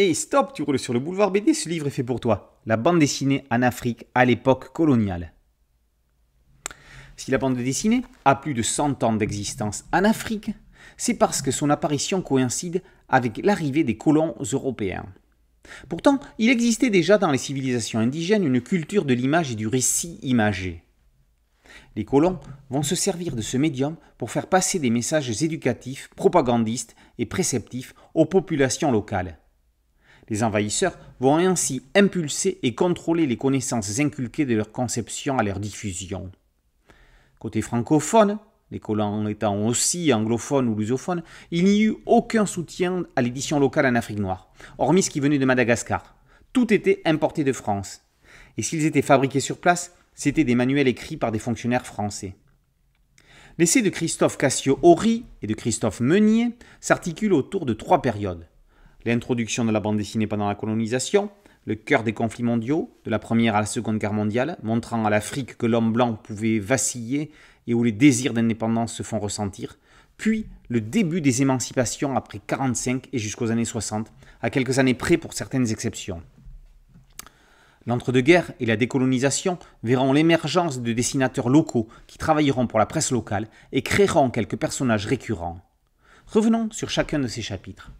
Et stop, tu roules sur le boulevard BD, ce livre est fait pour toi. La bande dessinée en Afrique à l'époque coloniale. Si la bande dessinée a plus de 100 ans d'existence en Afrique, c'est parce que son apparition coïncide avec l'arrivée des colons européens. Pourtant, il existait déjà dans les civilisations indigènes une culture de l'image et du récit imagé. Les colons vont se servir de ce médium pour faire passer des messages éducatifs, propagandistes et préceptifs aux populations locales. Les envahisseurs vont ainsi impulser et contrôler les connaissances inculquées de leur conception à leur diffusion. Côté francophone, les colons étant aussi anglophones ou lusophones, il n'y eut aucun soutien à l'édition locale en Afrique noire, hormis ce qui venait de Madagascar. Tout était importé de France. Et s'ils étaient fabriqués sur place, c'était des manuels écrits par des fonctionnaires français. L'essai de Christophe Cassio-Horry et de Christophe Meunier s'articule autour de trois périodes l'introduction de la bande dessinée pendant la colonisation, le cœur des conflits mondiaux, de la Première à la Seconde Guerre mondiale, montrant à l'Afrique que l'homme blanc pouvait vaciller et où les désirs d'indépendance se font ressentir, puis le début des émancipations après 1945 et jusqu'aux années 60, à quelques années près pour certaines exceptions. L'entre-deux-guerres et la décolonisation verront l'émergence de dessinateurs locaux qui travailleront pour la presse locale et créeront quelques personnages récurrents. Revenons sur chacun de ces chapitres.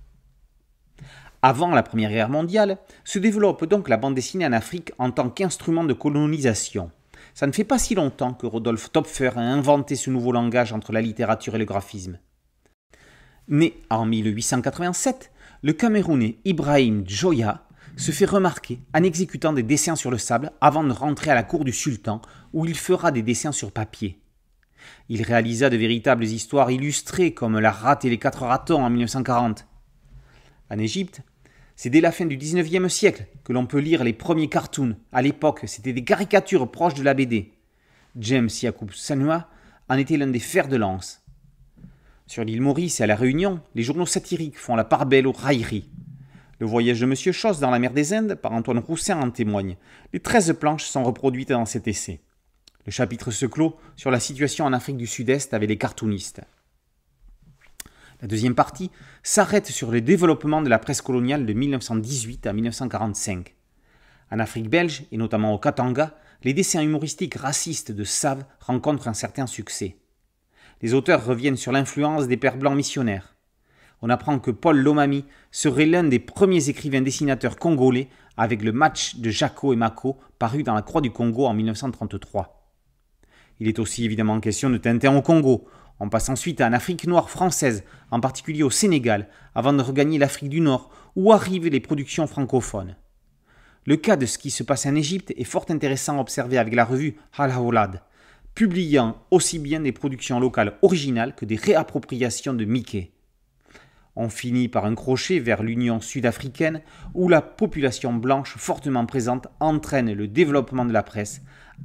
Avant la Première Guerre mondiale, se développe donc la bande dessinée en Afrique en tant qu'instrument de colonisation. Ça ne fait pas si longtemps que Rodolphe Topfer a inventé ce nouveau langage entre la littérature et le graphisme. Né en 1887, le Camerounais Ibrahim Joya se fait remarquer en exécutant des dessins sur le sable avant de rentrer à la cour du sultan où il fera des dessins sur papier. Il réalisa de véritables histoires illustrées comme La rate et les quatre ratons en 1940 en Égypte, c'est dès la fin du 19e siècle que l'on peut lire les premiers cartoons. À l'époque, c'était des caricatures proches de la BD. James Yacoub Sanua en était l'un des fers de lance. Sur l'île Maurice et à La Réunion, les journaux satiriques font la part belle aux railleries. Le voyage de M. Chose dans la mer des Indes par Antoine Roussin en témoigne. Les 13 planches sont reproduites dans cet essai. Le chapitre se clôt sur la situation en Afrique du Sud-Est avec les cartoonistes la deuxième partie, s'arrête sur le développement de la presse coloniale de 1918 à 1945. En Afrique belge, et notamment au Katanga, les dessins humoristiques racistes de Save rencontrent un certain succès. Les auteurs reviennent sur l'influence des pères blancs missionnaires. On apprend que Paul Lomami serait l'un des premiers écrivains dessinateurs congolais avec le match de Jaco et Mako paru dans la Croix du Congo en 1933. Il est aussi évidemment question de Tintin au Congo, on passe ensuite à Afrique noire française, en particulier au Sénégal, avant de regagner l'Afrique du Nord, où arrivent les productions francophones. Le cas de ce qui se passe en Égypte est fort intéressant à observer avec la revue Al Hawlad, publiant aussi bien des productions locales originales que des réappropriations de Mickey. On finit par un crochet vers l'Union sud-africaine où la population blanche fortement présente entraîne le développement de la presse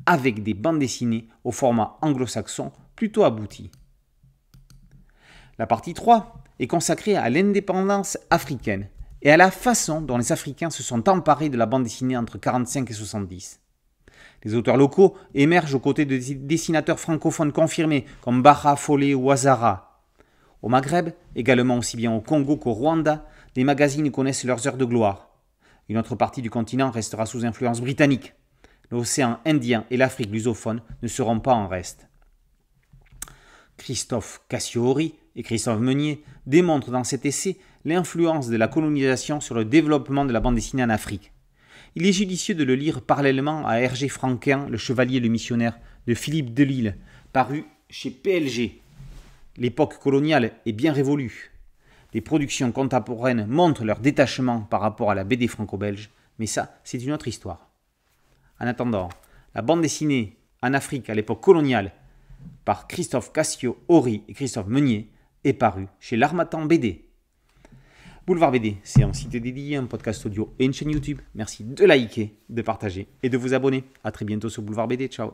avec des bandes dessinées au format anglo-saxon plutôt abouti. La partie 3 est consacrée à l'indépendance africaine et à la façon dont les Africains se sont emparés de la bande dessinée entre 45 et 70. Les auteurs locaux émergent aux côtés de dessinateurs francophones confirmés comme Barra ou Azara. Au Maghreb, également aussi bien au Congo qu'au Rwanda, les magazines connaissent leurs heures de gloire. Une autre partie du continent restera sous influence britannique. L'océan Indien et l'Afrique lusophone ne seront pas en reste. Christophe Cassiori et Christophe Meunier démontre dans cet essai l'influence de la colonisation sur le développement de la bande dessinée en Afrique. Il est judicieux de le lire parallèlement à Hergé Franquin, Le Chevalier le Missionnaire de Philippe Delille, paru chez PLG. L'époque coloniale est bien révolue. Les productions contemporaines montrent leur détachement par rapport à la BD franco-belge, mais ça, c'est une autre histoire. En attendant, la bande dessinée en Afrique à l'époque coloniale par Christophe Cassio, Horry et Christophe Meunier est paru chez l'Armatan BD. Boulevard BD, c'est un site dédié, un podcast audio et une chaîne YouTube. Merci de liker, de partager et de vous abonner. A très bientôt sur Boulevard BD. Ciao